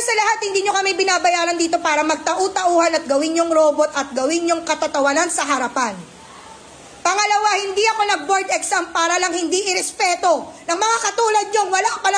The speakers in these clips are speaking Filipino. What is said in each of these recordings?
Una sa lahat, hindi nyo kami binabayaran dito para magtau-tauhan at gawin yung robot at gawin yung katatawanan sa harapan. Pangalawa, hindi ako nag-board exam para lang hindi irespeto ng mga katulad nyo, wala pa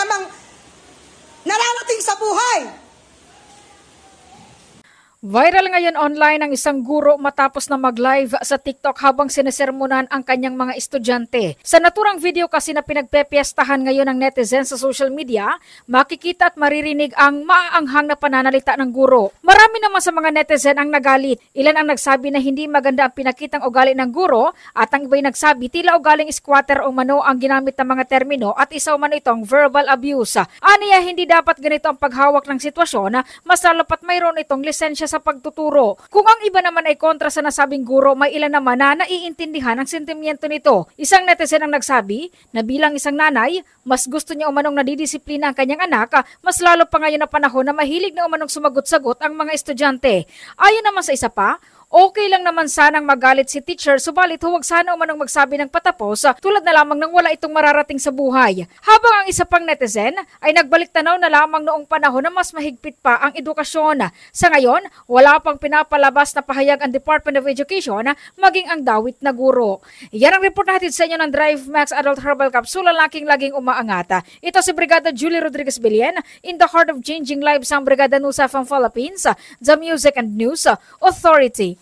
Viral ngayon online ang isang guro matapos na mag-live sa TikTok habang sinesermonan ang kanyang mga estudyante. Sa naturang video kasi na pinagpepiestahan ngayon ng netizens sa social media, makikita at maririnig ang maaanghang na pananalita ng guro. Marami naman sa mga netizen ang nagalit. Ilan ang nagsabi na hindi maganda ang pinakitang ugali ng guro at ang iba'y nagsabi tila ugaling squatter o mano ang ginamit ng mga termino at isaw man itong verbal abuse. Aniya hindi dapat ganito ang paghawak ng sitwasyon, mas lalo mayroon itong lisensya sa pagtuturo. Kung ang iba naman ay kontra sa nasabing guro, may ilan naman na naiintindihan ang sentimiento nito. Isang netizen ang nagsabi na bilang isang nanay, mas gusto niya umanong nadidisiplina ang kanyang anak, mas lalo pa ngayon na panahon na mahilig na umanong sumagot-sagot ang mga estudyante. Ayon naman sa isa pa, Okay lang naman sanang magalit si teacher subalit huwag sana umanong magsabi ng patapos ah, tulad na lamang nang wala itong mararating sa buhay. Habang ang isa pang netizen ay nagbalik tanaw na lamang noong panahon na mas mahigpit pa ang edukasyon. Sa ngayon, wala pang pinapalabas na pahayag ang Department of Education ah, maging ang dawit na guro. Yan ang report natin sa inyo ng Drive Max Adult Herbal Capsule laking laging umaangata. Ah. Ito si Brigada Julie Rodriguez Bilien in the heart of changing lives ang Brigada Nusa from Philippines, the Music and News Authority.